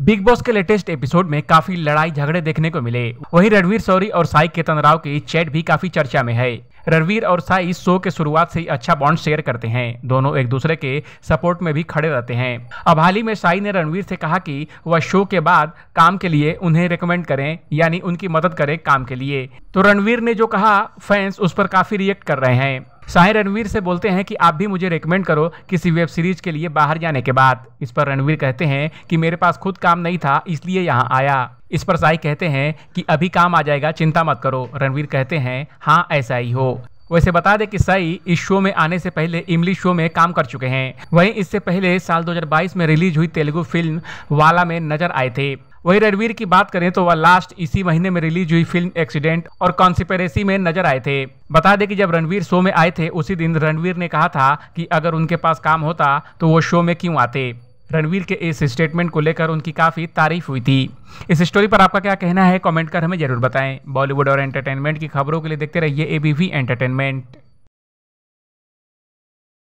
big Boss के latest episode में काफी लड़ाई झगड़े देखने को मिले वहीं रणवीर सौरी और साई केतन राव की चैट भी काफी चर्चा में है रणवीर और साई शो के शुरुआत से ही अच्छा बॉन्ड शेयर करते हैं दोनों एक दूसरे के सपोर्ट में भी खड़े रहते हैं अब हाल ही में साई ने रणवीर से कहा कि वह शो के बाद काम के लिए उन्हें रिकमेंड करें यानी उनकी मदद करें काम के लिए तो रणवीर ने जो कहा फैंस उस पर काफी रिएक्ट कर रहे हैं शाहिर रणवीर से बोलते हैं कि आप भी मुझे रिकमेंड करो किसी वेब सीरीज के लिए बाहर जाने के बाद इस पर रणवीर कहते हैं कि मेरे पास खुद काम नहीं था इसलिए यहाँ आया इस पर साई कहते हैं कि अभी काम आ जाएगा चिंता मत करो रणवीर कहते हैं हाँ ऐसा ही हो वैसे बता दें कि सई इस शो में आने से पहले इमली शो में काम कर चुके हैं वहीं इससे पहले साल 2022 में रिलीज हुई तेलुगु फिल्म वाला में नजर आए थे वही रणवीर की बात करें तो वह लास्ट इसी महीने में रिलीज हुई फिल्म एक्सीडेंट और कॉन्सिपेरेसी में नजर आए थे बता दें कि जब रणवीर शो में आए थे उसी दिन रणवीर ने कहा था कि अगर उनके पास काम होता तो वो शो में क्यों आते रणवीर के इस स्टेटमेंट को लेकर उनकी काफ़ी तारीफ हुई थी इस स्टोरी पर आपका क्या कहना है कमेंट कर हमें जरूर बताएं बॉलीवुड और एंटरटेनमेंट की खबरों के लिए देखते रहिए एबीवी एंटरटेनमेंट